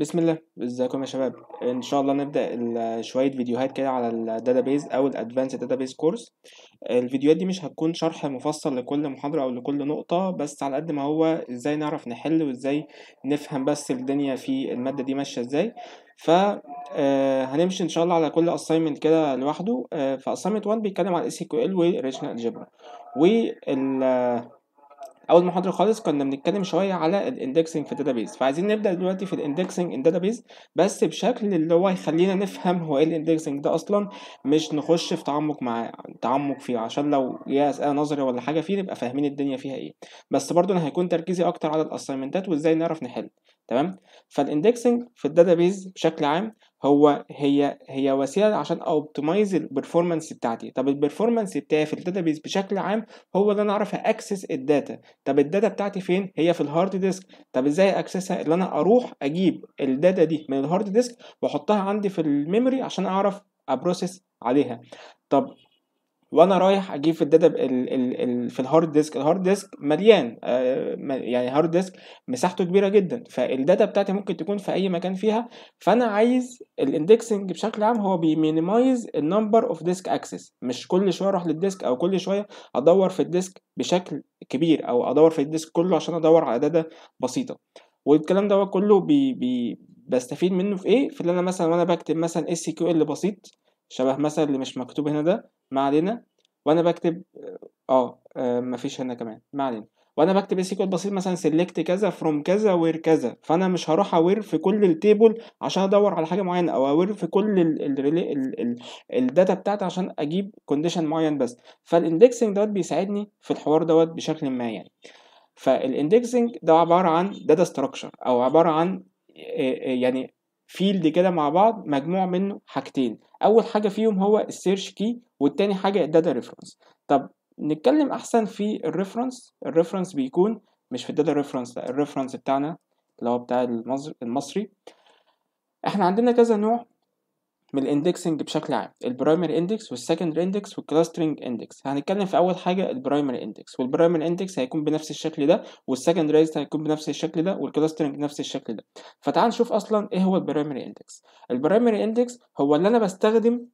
بسم الله ازيكم يا شباب ان شاء الله نبدا شويه فيديوهات كده على الداتابيز او الادفانس داتابيز كورس الفيديوهات دي مش هتكون شرح مفصل لكل محاضره او لكل نقطه بس على قد ما هو ازاي نعرف نحل وازاي نفهم بس الدنيا في الماده دي ماشيه ازاي ف آه، هنمشي ان شاء الله على كل اساينمنت كده لوحده آه، فاساينمنت 1 بيتكلم على الاس كيو ال وريشنال الجبرا وال اول محاضره خالص كنا بنتكلم شويه على الاندكسنج في الداتابيز فعايزين نبدا دلوقتي في الاندكسنج ان داتابيز بس بشكل اللي هو يخلينا نفهم هو ايه الاندكسنج ده اصلا مش نخش في تعمق مع تعمق فيه عشان لو جه اسئله نظري ولا حاجه فيه نبقى فاهمين الدنيا فيها ايه بس برضو انا هيكون تركيزي اكتر على الاساينمنتات وازاي نعرف نحل تمام فالاندكسنج في الداتابيز بشكل عام هو هي هي وسيله عشان اوبتمايز البرفورمانس بتاعتي طب البرفورمانس بتاعي في الداتابيز بشكل عام هو اللي انا اعرف اكسس الداتا طب الداتا بتاعتي فين هي في الهارد ديسك طب ازاي اكسسها اللي انا اروح اجيب الداتا دي من الهارد ديسك واحطها عندي في الميموري عشان اعرف ابروسس عليها طب وانا رايح اجيب في الداتا في الهارد ديسك الهارد ديسك مليان آه، يعني هارد ديسك مساحته كبيره جدا فالداتا بتاعتي ممكن تكون في اي مكان فيها فانا عايز الاندكسنج بشكل عام هو بيمينيمايز النمبر اوف ديسك اكسس مش كل شويه اروح للديسك او كل شويه ادور في الديسك بشكل كبير او ادور في الديسك كله عشان ادور على داتا بسيطه والكلام ده كله بي بي بستفيد منه في ايه في اللي انا مثلا وانا بكتب مثلا اس كيو ال بسيط شبه مثلا اللي مش مكتوب هنا ده ما علينا وانا بكتب اه, آه، مفيش هنا كمان ما علينا وانا بكتب سيكوال بسيط مثلا سيلكت كذا فروم كذا وير كذا فانا مش هروح اوير في كل التيبل عشان ادور على حاجه معينه او اوير في كل الداتا بتاعتي عشان اجيب كونديشن معين بس فالاندكسنج دوت بيساعدني في الحوار دوت بشكل ما يعني فالاندكسنج ده عباره عن داتا ستراكشر او عباره عن يعني فيلد كده مع بعض مجموع منه حاجتين اول حاجه فيهم هو السيرش كي والتاني حاجه الداتا ريفرنس طب نتكلم احسن في الريفرنس الريفرنس بيكون مش في الداتا ريفرنس لا الريفرنس بتاعنا اللي هو بتاع المصري احنا عندنا كذا نوع من الاندكسنج بشكل عام البرايمري اندكس والسكندري اندكس والكلاسترنج اندكس هنتكلم في اول حاجه البرايمري اندكس والبرايمري اندكس هيكون بنفس الشكل ده والسكندري هيكون بنفس الشكل ده والكلاسترنج نفس الشكل ده فتعال نشوف اصلا ايه هو البرايمري اندكس البرايمري اندكس هو اللي انا بستخدم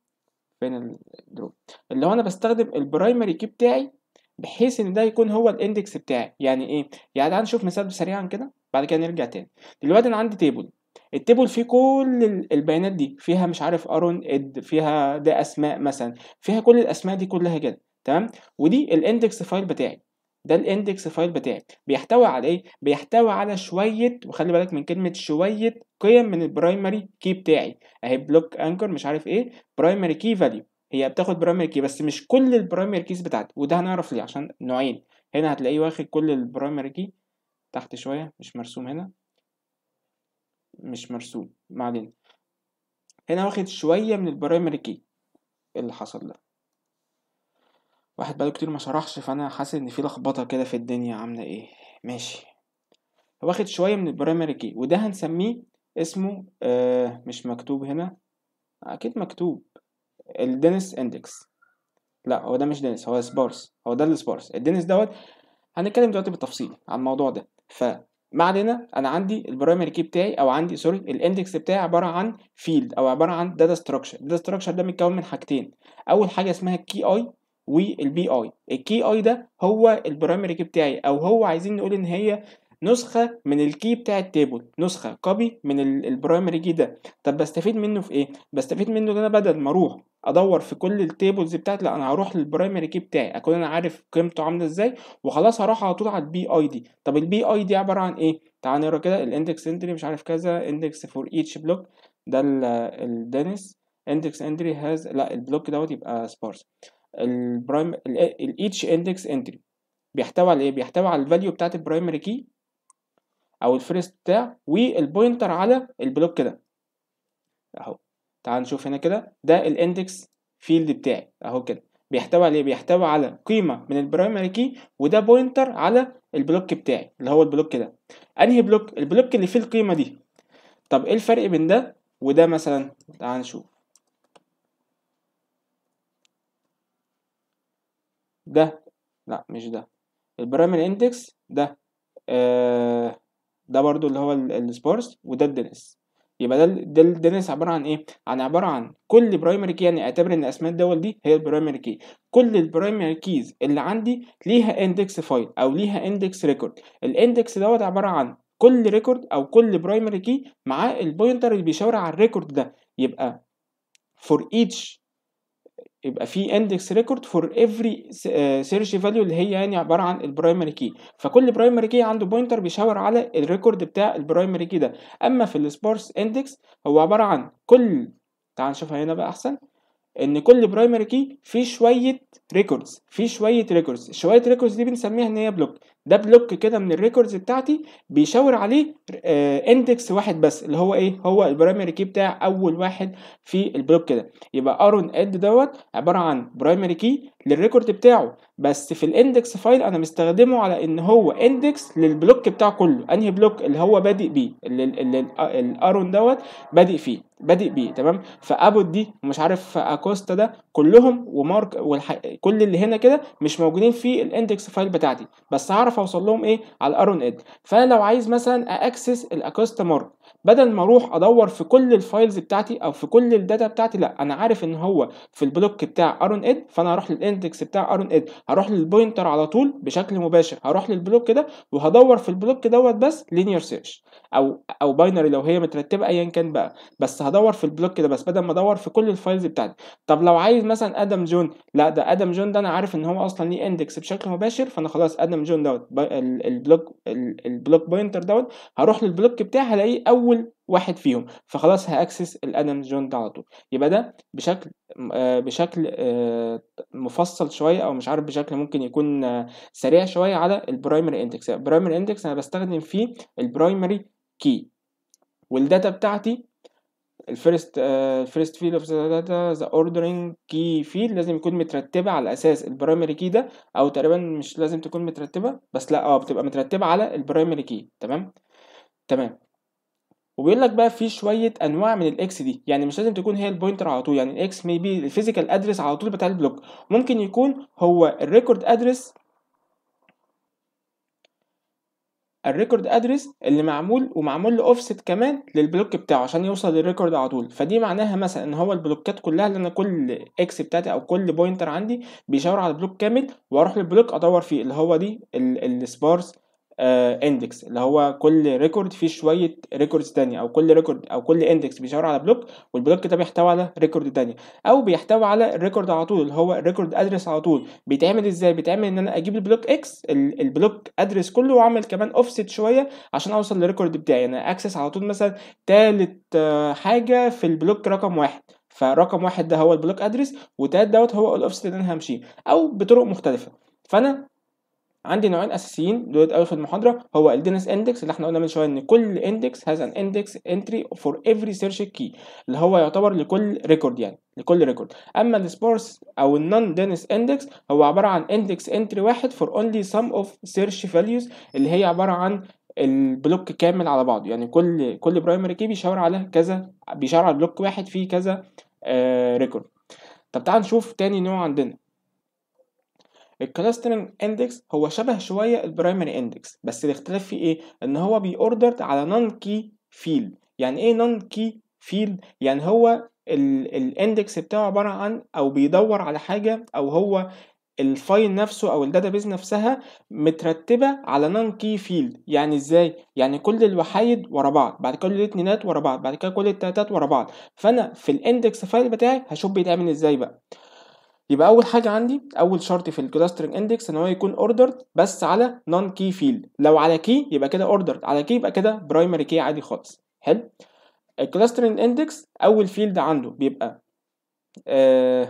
فين الدروب اللي هو انا بستخدم البرايمري كي بتاعي بحيث ان ده يكون هو الاندكس بتاعي يعني ايه يعني تعال نشوف مثال سريعا كده بعد كده نرجع تاني دلوقتي انا عندي تيبل التيبل فيه كل البيانات دي فيها مش عارف ارون اد فيها ده اسماء مثلا فيها كل الاسماء دي كلها كده تمام ودي الاندكس فايل بتاعي ده الاندكس فايل بتاعي بيحتوي على ايه بيحتوي على شويه وخلي بالك من كلمه شويه قيم من البرايمري كي بتاعي اهي بلوك انكر مش عارف ايه برايمري كي فاليو هي بتاخد برايمري كي بس مش كل البرايمري كيز بتاعتي وده هنعرف ليه عشان نوعين هنا هتلاقيه واخد كل البرايمري كي تحت شويه مش مرسوم هنا مش مرسوم ما علينا هنا واخد شوية من البرايمري كي اللي حصل ده واحد بقاله كتير ما شرحش فانا حاسس ان في لخبطه كده في الدنيا عامله ايه ماشي واخد شويه من البرايمري كي وده هنسميه اسمه آه مش مكتوب هنا اكيد مكتوب الدينس اندكس لا هو ده مش دينس هو سبارس هو ده السبارس الدينس دوت هنتكلم دلوقتي بالتفصيل عن الموضوع ده ف ما علينا انا عندي البرايمري كي بتاعي او عندي سوري الاندكس بتاعي عباره عن فيلد او عباره عن داتا ستراكشر الداتا ستراكشر ده متكون من حاجتين اول حاجه اسمها الكي اي والبي اي الكي اي ده هو البرايمري كي بتاعي او هو عايزين نقول ان هي نسخه من الكي بتاع التابل نسخه كوبي من البرايمري كي ده طب بستفيد منه في ايه بستفيد منه ان انا بدل ما اروح ادور في كل التيبلز بتاعتي لا انا هروح للبرايمري كي بتاعي اكون انا عارف قيمته عامله ازاي وخلاص هروح على طول على البي اي دي طب البي اي دي عباره عن ايه تعال نقرا كده الاندكس انتري مش عارف كذا اندكس فور ايتش بلوك ده الدنس اندكس انتري هاز لا البلوك دوت يبقى سبارس البرايم الايتش اندكس انتري بيحتوي على ايه بيحتوي على الفاليو بتاعت البرايمري كي او الفريز بتاع والبوينتر على البلوك ده اهو تعال نشوف هنا كده ده الاندكس فيلد بتاعي اهو كده بيحتوي عليه بيحتوي على قيمه من البرايمري كي وده بوينتر على البلوك بتاعي اللي هو البلوك ده انهي بلوك البلوك اللي فيه القيمه دي طب ايه الفرق بين ده وده مثلا تعال نشوف ده لا مش ده البرايمري اندكس ده آه ده برضو اللي هو السبارس وده الدنس يبقى ده ده الدنس عباره عن ايه عن عباره عن كل برايمري كي يعني اعتبر ان اسماء الدول دي هي البرايمري كي كل البرايمري كيز اللي عندي ليها اندكس فايل او ليها اندكس ريكورد الاندكس دوت عباره عن كل ريكورد او كل برايمري كي معاه البوينتر اللي بيشاور على الريكورد ده يبقى for each يبقى في اندكس ريكورد فور افري سيرش فاليو اللي هي يعني عباره عن البرايمري كي فكل برايمري كي عنده بوينتر بيشاور على الريكورد بتاع البرايمري كي ده اما في السبارس اندكس هو عباره عن كل تعال نشوفها هنا بقى احسن ان كل برايمري كي فيه شويه ريكوردز فيه شويه ريكوردز شويه ريكوردز دي بنسميها ان هي بلوك ده بلوك كده من الريكوردز بتاعتي بيشاور عليه اندكس آه، واحد بس اللي هو ايه هو البرايمري كي بتاع اول واحد في البلوك ده يبقى ارون اد دوت عباره عن برايمري كي للريكورد بتاعه بس في الاندكس فايل انا مستخدمه على ان هو اندكس للبلوك بتاعه كله انهي بلوك اللي هو بادئ بيه اللي, اللي آه، الارون دوت بادئ فيه بادئ بيه تمام فابوت دي ومش عارف اكوستا ده كلهم ومارك والح... كل اللي هنا كده مش موجودين في الاندكس فايل بتاعتي بس هعرف اوصل لهم ايه على الارون اد فانا لو عايز مثلا اكسس الاكوستا مارك بدل ما اروح ادور في كل الفايلز بتاعتي او في كل الداتا بتاعتي لا انا عارف ان هو في البلوك بتاع ارون اد فانا هروح للاندكس بتاع ارون اد هروح للبوينتر على طول بشكل مباشر هروح للبلوك ده وهدور في البلوك دوت بس لينير سيرش او او باينري لو هي مترتبه ايا كان بقى بس هدور في البلوك ده بس بدل ما ادور في كل الفايلز بتاعتي طب لو عايز مثلا ادم جون لا ده ادم جون ده انا عارف ان هو اصلا ليه اندكس بشكل مباشر فانا خلاص ادم جون دوت البلوك البلوك بوينتر دوت هروح للبلوك بتاعي هلاقيه اول اول واحد فيهم فخلاص هاكسس جون جوينت على طول يبقى ده بشكل آه، بشكل آه، مفصل شويه او مش عارف بشكل ممكن يكون آه، سريع شويه على البرايمري اندكس البرايمري اندكس انا بستخدم فيه البرايمري كي والداتا بتاعتي الفيرست الفيرست فيل اوف داتا ذا اوردرنج كي فيل لازم يكون مترتبه على اساس البرايمري كي ده او تقريبا مش لازم تكون مترتبه بس لا اه بتبقى مترتبه على البرايمري كي تمام تمام وبيقول لك بقى في شويه انواع من الاكس دي يعني مش لازم تكون هي البوينتر على طول يعني الاكس مي بي الفيزيكال ادرس على طول بتاع البلوك ممكن يكون هو الريكورد ادرس الريكورد ادرس اللي معمول ومعمول له اوفست كمان للبلوك بتاعه عشان يوصل للريكورد على طول فدي معناها مثلا ان هو البلوكات كلها اللي انا كل اكس بتاعتي او كل بوينتر عندي بيشاور على بلوك كامل واروح للبلوك ادور فيه اللي هو دي السبارس اندكس آه، اللي هو كل ريكورد فيه شويه ريكوردز تانية او كل ريكورد او كل اندكس بيشاور على بلوك والبلوك ده بيحتوي على ريكورد تانية او بيحتوي على الريكورد على طول اللي هو ريكورد ادرس على طول بيتعمل ازاي بيتعمل ان انا اجيب البلوك اكس البلوك ادرس كله واعمل كمان اوفست شويه عشان اوصل للريكورد بتاعي انا يعني اكسس على طول مثلا تالت آه، حاجه في البلوك رقم واحد فرقم واحد ده هو البلوك ادرس وتالت دوت هو الاوفست اللي انا همشيه او بطرق مختلفه فانا عندي نوعين اساسيين دول قوي في المحاضره هو الدينس اندكس اللي احنا قلنا من شويه ان كل اندكس هاز ان اندكس انتري فور افري سيرش كي اللي هو يعتبر لكل ريكورد يعني لكل ريكورد اما السبورس او النون دينس اندكس هو عباره عن اندكس انتري واحد فور اونلي سم اوف سيرش فاليوز اللي هي عباره عن البلوك كامل على بعضه يعني كل كل برايمري كي بيشاور على كذا بيشاور على بلوك واحد فيه كذا آه ريكورد طب تعال نشوف تاني نوع عندنا الكلاسترنج اندكس هو شبه شويه البرايمري اندكس بس الاختلاف فيه ايه ان هو بيوردر على نون كي فيلد يعني ايه نون كي فيلد يعني هو الاندكس بتاعه عباره عن او بيدور على حاجه او هو الفايل نفسه او الداتابيز نفسها مترتبه على نون كي فيلد يعني ازاي يعني كل الوحايد ورا بعض بعد كل الاثنينات ورا بعض بعد كده كل التلاتات ورا بعض فانا في الاندكس فايل بتاعي هشوف بيتعمل ازاي بقى يبقى اول حاجه عندي اول شرط في الكلاسترنج اندكس ان هو يكون اوردرد بس على نون كي فيلد لو على كي يبقى كده اوردرد على كي يبقى كده برايمري كي عادي خالص حلو الكلاسترنج اندكس اول فيلد عنده بيبقى آه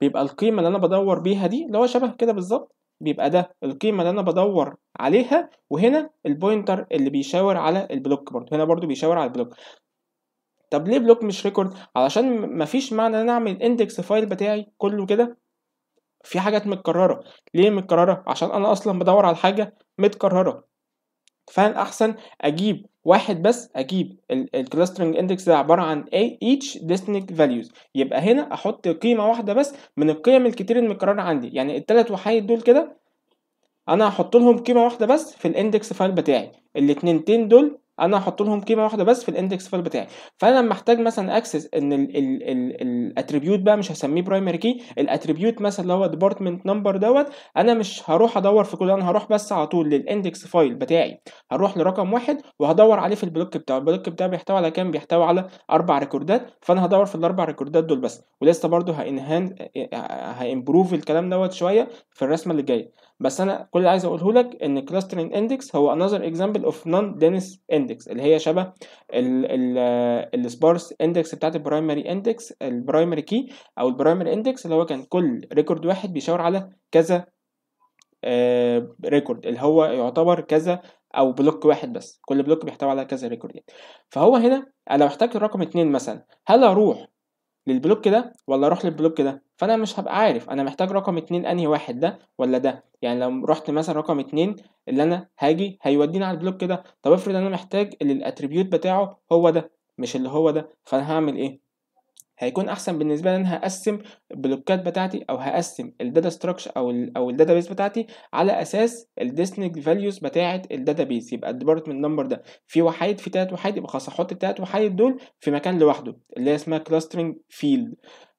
بيبقى القيمه اللي انا بدور بيها دي اللي هو شبه كده بالظبط بيبقى ده القيمه اللي انا بدور عليها وهنا البوينتر اللي بيشاور على البلوك برضو هنا برضو بيشاور على البلوك طب ليه بلوك مش ريكورد علشان مفيش معنى ان انا اعمل الاندكس فايل بتاعي كله كده في حاجات متكرره ليه متكرره عشان انا اصلا بدور على حاجه متكرره فانا احسن اجيب واحد بس اجيب الكلاسترنج اندكس ده عباره عن each distinct values يبقى هنا احط قيمه واحده بس من القيم الكتير المتكرره عندي يعني الثلاث وحايد دول كده انا هحط لهم قيمه واحده بس في الاندكس فايل بتاعي الاتنين دول انا هحط لهم قيمه واحده بس في الاندكس فايل بتاعي فانا لما احتاج مثلا اكسس ان الاتريبيوت بقى مش هسميه برايمري كي الاتريبيوت مثلا اللي هو ديبارتمنت نمبر دوت انا مش هروح ادور في كل انا هروح بس على طول للاندكس فايل بتاعي هروح لرقم واحد وهدور عليه في البلوك بتاعه البلوك بتاعه بيحتوي على كام بيحتوي على اربع ريكوردات فانا هدور في الاربع ريكوردات دول بس ولسه برده هانهان هامبروف آه، آه، الكلام دوت شويه في الرسمه اللي جايه بس انا كل اللي عايز اقوله لك ان كلاسترنج اندكس هو another example of non dense index اللي هي شبه السبارس اندكس بتاعت البرايمري اندكس البرايمري كي او البرايمري اندكس اللي هو كان كل ريكورد واحد بيشاور على كذا ريكورد آه، اللي هو يعتبر كذا او بلوك واحد بس كل بلوك بيحتوي على كذا ريكورد يعني فهو هنا لو احتجت الرقم اتنين مثلا هل اروح للبلوك ده ولا اروح للبلوك ده فانا مش هبقى عارف انا محتاج رقم اتنين انهي واحد ده ولا ده يعني لو رحت مثلا رقم اتنين اللي انا هاجي هيوديني على البلوك ده طب افرض انا محتاج اللي الاتريبيوت بتاعه هو ده مش اللي هو ده فانا هعمل ايه هيكون احسن بالنسبه لي ان انا هقسم البلوكات بتاعتي او هقسم الداتا ستراكشر او الـ او بيس بتاعتي على اساس الديسنج فاليوز بتاعه بيس يبقى الديبارتمنت نمبر ده في وحيد في تلات وحيد يبقى خلاص هحط التلات وحيد دول في مكان لوحده اللي هي اسمها كلاسترنج فيلد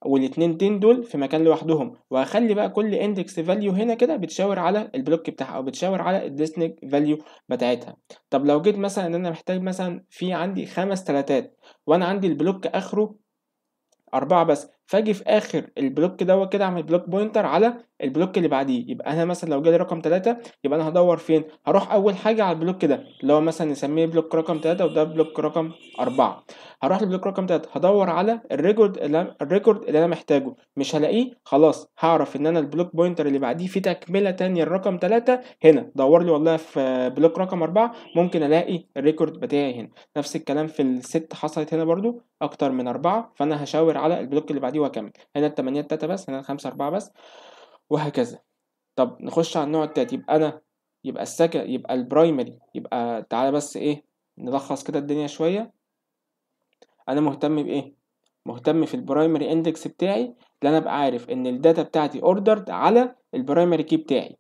والاثنين دول في مكان لوحدهم وهخلي بقى كل اندكس فاليو هنا كده بتشاور على البلوك بتاعها او بتشاور على الديسنج فاليو بتاعتها طب لو جيت مثلا ان انا محتاج مثلا في عندي خمس تلاتات وانا عندي البلوك اخره أربعة بس فاجي في آخر البلوك دوت كده أعمل بلوك بوينتر على البلوك اللي بعديه يبقى انا مثلا لو جالي رقم 3 يبقى انا هدور فين هروح اول حاجه على البلوك ده اللي هو مثلا نسميه بلوك رقم 3 وده بلوك رقم 4 هروح لبلوك رقم 3 هدور على الريكورد الريكورد اللي انا محتاجه مش هلاقيه خلاص هعرف ان انا البلوك بوينتر اللي بعديه فيه تكمله تانية الرقم 3 هنا دور لي والله في بلوك رقم 4 ممكن الاقي الريكورد بتاعي هنا نفس الكلام في الست حصلت هنا برضو اكتر من 4 فانا هشاور على البلوك اللي بعديه واكمل هنا ال 8 3 بس هنا 5 4 بس وهكذا طب نخش على النوع التالت يبقى انا يبقى السكن يبقى البرايمري يبقى تعالى بس ايه نلخص كده الدنيا شويه انا مهتم بايه مهتم في البرايمري اندكس بتاعي لان انا ابقى عارف ان الداتا بتاعتي اوردرد على البرايمري كي بتاعي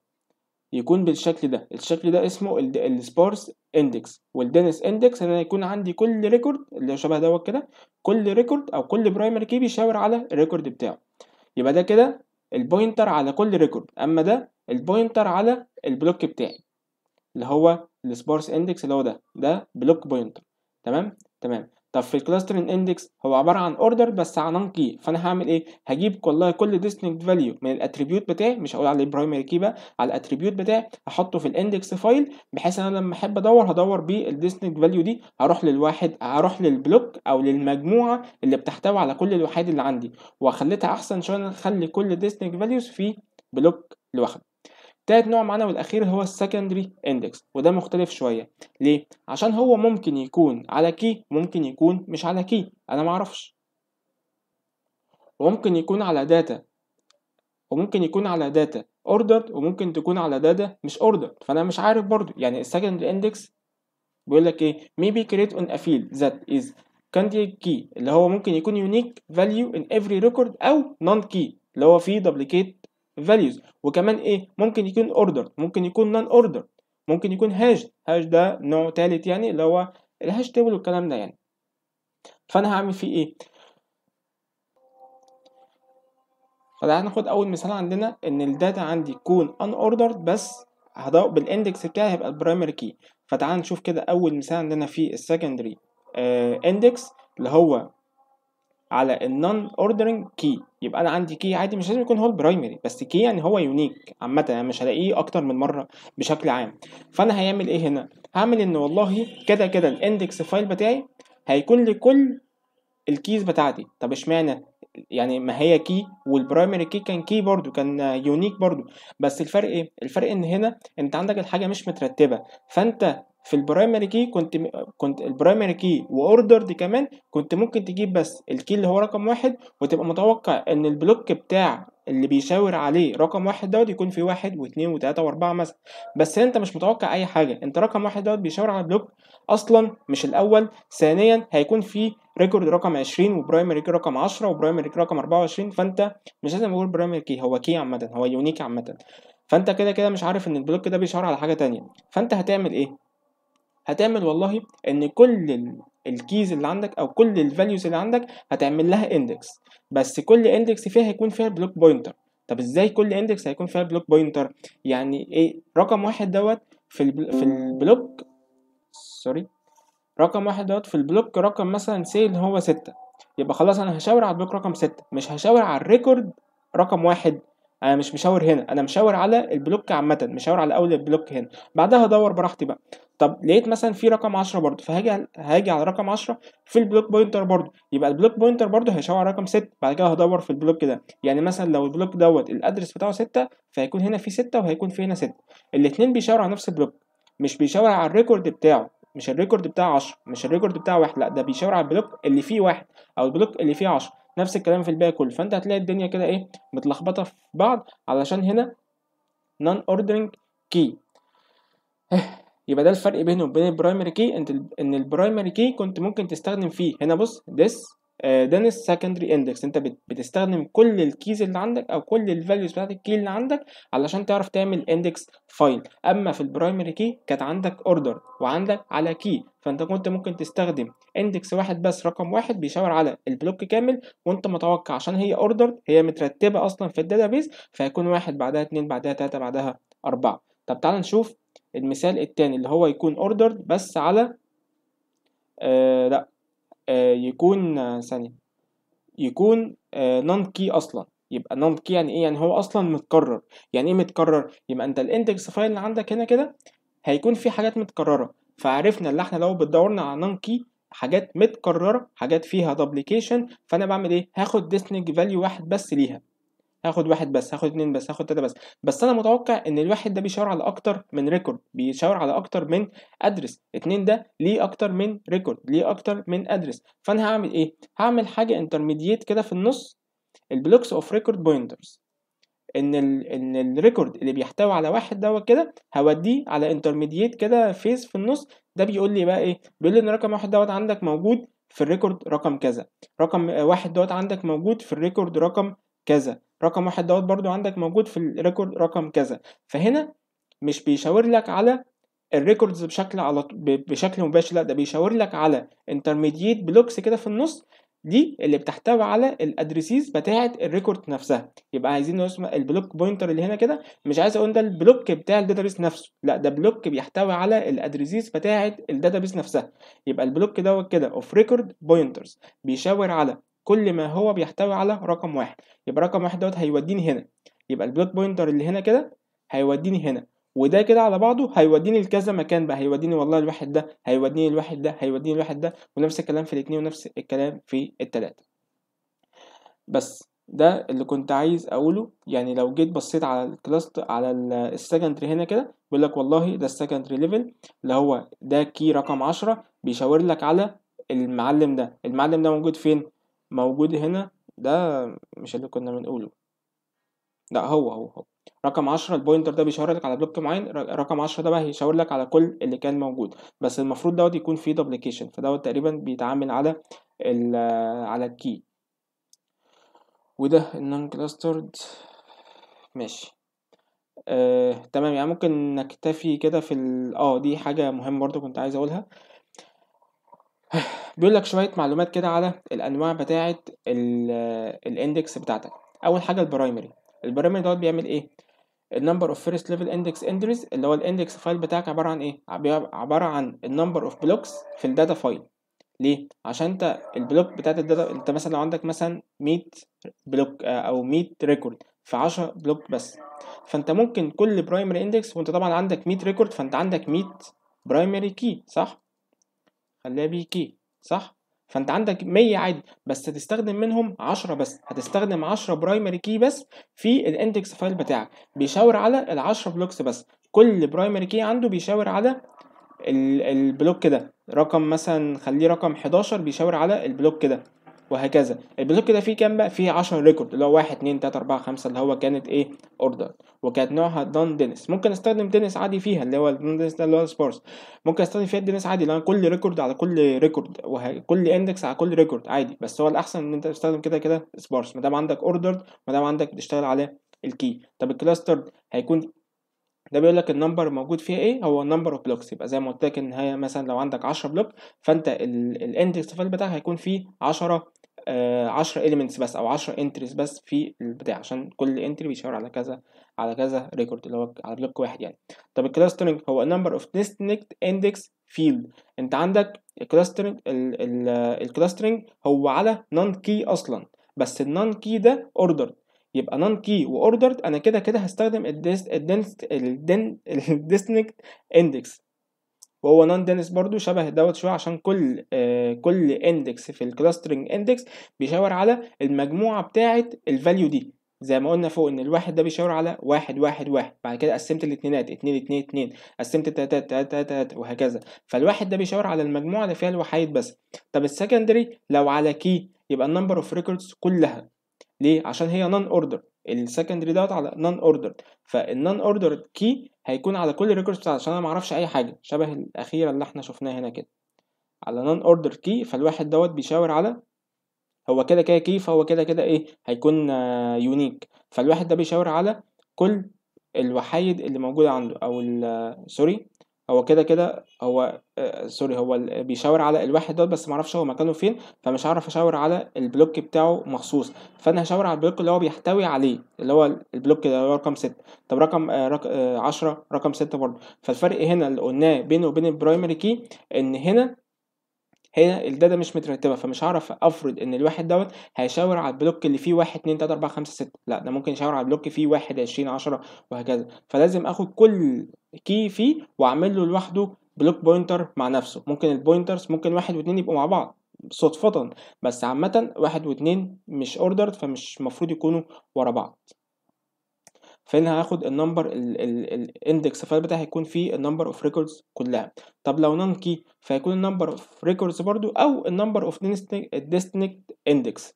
يكون بالشكل ده الشكل ده اسمه السبارس اندكس والدنس اندكس ان انا يكون عندي كل ريكورد اللي شبه دوت كده كل ريكورد او كل برايمري كي بيشاور على الريكورد بتاعه يبقى ده كده البوينتر على كل ريكورد اما ده البوينتر على البلوك بتاعي اللي هو السبارس اندكس اللي هو ده ده بلوك بوينتر تمام تمام طب في الكلاسترين اندكس هو عباره عن اوردر بس عنان كي فانا هعمل ايه هجيب والله كل ديستنكت فاليو من الاتريبيوت بتاعي مش هقول عليه برايمري كي بقى على الاتريبيوت بتاعي هحطه في الاندكس فايل بحيث انا لما احب ادور هدور بالديستنكت فاليو دي هروح للواحد هروح للبلوك او للمجموعه اللي بتحتوي على كل الوحيد اللي عندي وخليتها احسن شويه اخلي كل ديستنكت فاليوز في بلوك لوحده تالت نوع معانا والاخير هو السكندري اندكس وده مختلف شويه ليه عشان هو ممكن يكون على كي ممكن يكون مش على كي انا معرفش وممكن يكون على داتا وممكن يكون على داتا اوردر وممكن تكون على داتا مش اوردر فانا مش عارف برضو يعني السكندري اندكس بيقول لك ايه maybe create on a field that is candidate key اللي هو ممكن يكون unique value in every record او non key اللي هو فيه duplicate values وكمان ايه ممكن يكون ordered ممكن يكون non ordered ممكن يكون هاش هاش ده نوع تالت يعني اللي هو الهاش تيبل والكلام ده يعني فانا هعمل فيه ايه هناخد اول مثال عندنا ان الداتا عندي تكون ان اوردرد بس هضاء بالاندكس بتاعي هيبقى البرايمري كي فتعال نشوف كده اول مثال عندنا في السكندري اندكس آه، اللي هو على النون اوردرنج كي يبقى انا عندي كي عادي مش لازم يكون هو البرايمري بس كي يعني هو يونيك عامه انا يعني مش هلاقيه اكتر من مره بشكل عام فانا هيعمل ايه هنا هعمل ان والله كده كده الاندكس فايل بتاعي هيكون لكل الكيز بتاعتي طب اشمعنى يعني ما هي كي والبرايمري كي كان كي برضو كان يونيك برضو بس الفرق ايه الفرق ان هنا انت عندك الحاجه مش مترتبه فانت في البرايمري كي كنت كنت البرايمري كي واوردر دي كمان كنت ممكن تجيب بس الكي اللي هو رقم واحد وتبقى متوقع ان البلوك بتاع اللي بيشاور عليه رقم واحد دوت يكون فيه واحد واثنين وثلاثة واربعه مثلا بس انت مش متوقع اي حاجه انت رقم واحد دوت بيشاور على بلوك اصلا مش الاول ثانيا هيكون فيه ريكورد رقم 20 وبرايمري كي رقم 10 وبرايمري كي رقم 24 فانت مش لازم اقول برايمري كي هو كي عامه هو يونيك عامه فانت كده كده مش عارف ان البلوك ده بيشاور على حاجه تانية فانت هتعمل ايه هتعمل والله ان كل الكيز اللي عندك او كل الفاليوز اللي عندك هتعمل لها اندكس بس كل اندكس فيها هيكون فيها بلوك بوينتر طب ازاي كل اندكس هيكون فيها بلوك بوينتر يعني ايه رقم واحد دوت في في البلوك سوري رقم واحد دوت في البلوك رقم مثلا سي هو ستة يبقى خلاص انا هشاور على البلوك رقم ستة مش هشاور على الريكورد رقم واحد انا مش مشاور هنا انا مشاور على البلوك عامه مشاور على اول البلوك هنا بعدها ادور براحتي بقى طب لقيت مثلا في رقم 10 برضه فهاجي هاجي على رقم 10 في البلوك بوينتر برضه يبقى البلوك بوينتر برضه هيشاور على رقم 6 بعد كده هدور في البلوك ده يعني مثلا لو البلوك دوت الادرس بتاعه 6 فهيكون هنا في 6 وهيكون في هنا 6 الاثنين بيشاوروا على نفس البلوك مش بيشاور على الريكورد بتاعه مش الريكورد بتاع 10 مش الريكورد بتاع واحد لا ده بيشاور على البلوك اللي فيه واحد او البلوك اللي فيه 10 نفس الكلام في الباقي كله فانت هتلاقي الدنيا كده ايه متلخبطه في بعض علشان هنا نون اوردرنج كي يبقى ده الفرق بينه وبين البرايمري كي انت ان البرايمري كي كنت ممكن تستخدم فيه هنا بص ذس ده آه، نص secondary اندكس انت بتستخدم كل الكيز اللي عندك او كل الفاليوز بتاعت الكي اللي عندك علشان تعرف تعمل اندكس فايل اما في البرايمري كي كانت عندك اوردر وعندك على كي فانت كنت ممكن تستخدم اندكس واحد بس رقم واحد بيشاور على البلوك كامل وانت متوقع عشان هي اوردر هي مترتبه اصلا في الداتابيز فهيكون واحد بعدها اتنين بعدها تلاته بعدها اربعه طب تعال نشوف المثال التاني اللي هو يكون اوردر بس على آه لا آه، يكون آه، ثانية يكون نون آه، كي اصلا يبقى نون كي يعني ايه يعني هو اصلا متكرر يعني ايه متكرر يبقى انت الاندكس فايل اللي عندك هنا كده هيكون في حاجات متكرره فعرفنا اللي احنا لو بتدورنا على نون كي حاجات متكرره حاجات فيها دوبليكيشن فانا بعمل ايه هاخد ديسنج فاليو واحد بس ليها هاخد واحد بس هاخد اتنين بس هاخد تلاته بس بس انا متوقع ان الواحد ده بيشاور على اكتر من ريكورد بيشاور على اكتر من ادرس اتنين ده ليه اكتر من ريكورد ليه اكتر من ادرس فانا هعمل ايه هعمل حاجه انترميديت كده في النص البلوكس اوف ريكورد بوينترز ان ال ان الريكورد اللي بيحتوي على واحد دوت كده هوديه على انترميديت كده فيز في النص ده بيقول لي بقى ايه بيقول لي ان رقم واحد دوت عندك موجود في الريكورد رقم كذا رقم آه، واحد دوت عندك موجود في الريكورد رقم كذا رقم واحد دوت برضو عندك موجود في الريكورد رقم كذا فهنا مش بيشاور لك على الريكوردز بشكل على بشكل مباشر لا ده بيشاور لك على انترميديت بلوكس كده في النص دي اللي بتحتوي على الادريسيز بتاعه الريكورد نفسها يبقى عايزين نسمع البلوك بوينتر اللي هنا كده مش عايز اقول ده البلوك بتاع الداتابيس نفسه لا ده بلوك بيحتوي على الادريسيز بتاعه الداتابيس نفسها يبقى البلوك دوت كده اوف ريكورد بوينترز بيشاور على كل ما هو بيحتوي على رقم واحد يبقى رقم واحد دوت هيوديني هنا يبقى البلوت بوينتر اللي هنا كده هيوديني هنا وده كده على بعضه هيوديني لكذا مكان بقى هيوديني والله الواحد ده هيوديني الواحد ده هيوديني الواحد ده ونفس الكلام في الاثنين ونفس الكلام في التلاتة بس ده اللي كنت عايز اقوله يعني لو جيت بصيت على الكلاست على السكندري هنا كده بيقول لك والله ده السكندري ليفل اللي هو ده كي رقم 10 بيشاور لك على المعلم ده المعلم ده موجود فين موجود هنا ده مش اللي كنا بنقوله لا هو هو هو رقم عشرة البوينتر ده بيشاور لك على بلوك معين رقم عشرة ده بقى هيشاور لك على كل اللي كان موجود بس المفروض دوت يكون فيه دوبليكيشن فدوت تقريبا بيتعامل على ال على الكي وده النون كلاسترد ماشي آه، تمام يعني ممكن نكتفي كده في ال اه دي حاجة مهمة برضو كنت عايز اقولها بيقول لك شويه معلومات كده على الانواع بتاعه الاندكس بتاعتك اول حاجه البرايمري البرايمري دوت بيعمل ايه النمبر اوف فيرست ليفل اندكس اندريز اللي هو الاندكس فايل بتاعك عباره عن ايه عباره عن النمبر اوف بلوكس في الداتا فايل ليه عشان انت البلوك بتاعت الداتا انت مثلا لو عندك مثلا 100 بلوك آه، او 100 ريكورد في 10 بلوك بس فانت ممكن كل برايمري اندكس وانت طبعا عندك 100 ريكورد فانت عندك 100 برايمري كي صح خليها بي كي صح فانت عندك 100 عادي بس هتستخدم منهم 10 بس هتستخدم 10 برايمري كي بس في الاندكس فايل بتاعك بيشاور على ال 10 بلوكس بس كل برايمري كي عنده بيشاور على البلوك ده رقم مثلا خليه رقم 11 بيشاور على البلوك ده وهكذا البلوك ده فيه كام بقى فيه 10 ريكورد اللي هو 1 2 3 4 5 اللي هو كانت ايه اوردر وكانت نوعها دون دينس ممكن استخدم دينس عادي فيها اللي هو دون دينس ده اللي هو سبارس ممكن استخدم فيها دينس عادي اللي هو كل ريكورد على كل ريكورد وكل اندكس على كل ريكورد عادي بس هو الاحسن ان انت تستخدم كده كده سبارس ما دام عندك اوردر ما دام عندك بتشتغل على الكي طب الكلاستر هيكون ده بيقول لك النمبر موجود فيها ايه هو النمبر اوف بلوكس يبقى زي ما قلت لك ان هي مثلا لو عندك 10 بلوك فانت الاندكس فايل بتاعها هيكون فيه 10 10 آه، elements بس او 10 entries بس في البتاع عشان كل entry بيشاور على كذا على كذا ريكورد اللي هو على بلوك واحد يعني طب الكلاسترنج هو number اوف ديستنكت اندكس فيلد انت عندك الكلاسترنج الكلاسترنج هو على نون كي اصلا بس النون كي ده اوردر يبقى نون كي واوردر انا كده كده هستخدم الديستنكت اندكس وهو نون دنس برضو شبه دوت شويه عشان كل آه كل اندكس في الكلاسترنج اندكس بيشاور على المجموعه بتاعه الفاليو دي زي ما قلنا فوق ان الواحد ده بيشاور على واحد واحد واحد بعد كده قسمت الاتنينات اتنين اتنين اتنين قسمت تلاتة تلاتة تلاتة وهكذا فالواحد ده بيشاور على المجموعة اللي فيها الوحيد بس طب السكندري لو على كي يبقى النمبر اوف ريكوردز كلها ليه عشان هي نون اوردر السكندري دوت على نون اوردر فالنون اوردر كي هيكون على كل ريكورد بتاعته عشان انا معرفش اي حاجه شبه الاخيره اللي احنا شفناها هنا كده على نون اوردر كي فالواحد دوت بيشاور على هو كده كده كي فهو كده كده ايه هيكون يونيك فالواحد ده بيشاور على كل الوحايد اللي موجوده عنده او سوري هو كده كده هو آه، سوري هو بيشاور على الواحد دوت بس معرفش هو مكانه فين فمش هعرف اشاور على البلوك بتاعه مخصوص فانا هشاور على البلوك اللي هو بيحتوي عليه اللي هو البلوك ده هو رقم ستة طب رقم آه، آه، عشرة رقم ستة برضه فالفرق هنا اللي قلناه بينه وبين البرايمري كي ان هنا هنا الداتا مش مترتبه فمش هعرف افرض ان الواحد دوت هيشاور على البلوك اللي فيه 1 2 3 4 5 6 لا ده ممكن يشاور على البلوك فيه 1 20 10 وهكذا فلازم اخد كل كي فيه واعمل له لوحده بلوك بوينتر مع نفسه ممكن البوينترز ممكن واحد واتنين يبقوا مع بعض صدفة بس عامة واحد واتنين مش اوردرد فمش المفروض يكونوا ورا بعض فهنا هاخد النمبر الاندكس فايل بتاعي هيكون فيه النمبر اوف ريكوردز كلها طب لو نون كي فهيكون النمبر اوف ريكوردز برضو او النمبر اوف ديستنكت اندكس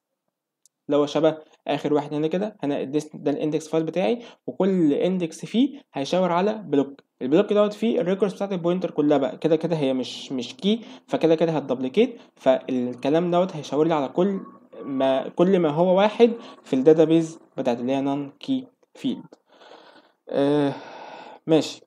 اللي هو شبه اخر واحد هنا كده هنا ده الاندكس فايل بتاعي وكل اندكس فيه هيشاور على بلوك البلوك دوت فيه الريكوردز بتاعت البوينتر كلها بقى كده كده هي مش مش كي فكده كده هتدبليكيت فالكلام دوت هيشاور لي على كل ما كل ما هو واحد في الداتابيز بتاعت اللي هي نون كي field. آه ماشي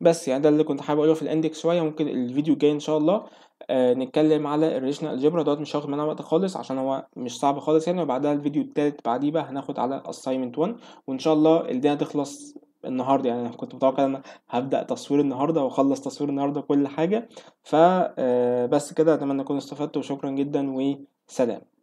بس يعني ده اللي كنت حابب اقوله في الاندكس شويه ممكن الفيديو الجاي ان شاء الله آه نتكلم على الريشنال الجبرا دوت مش هاخد منها وقت خالص عشان هو مش صعب خالص يعني وبعدها الفيديو التالت بعديه بقى هناخد على assignment 1 وان شاء الله الدنيا تخلص النهارده يعني انا كنت متوقع ان هبدا تصوير النهارده واخلص تصوير النهارده كل حاجه فبس آه، كده اتمنى اكون استفدت وشكرا جدا وسلام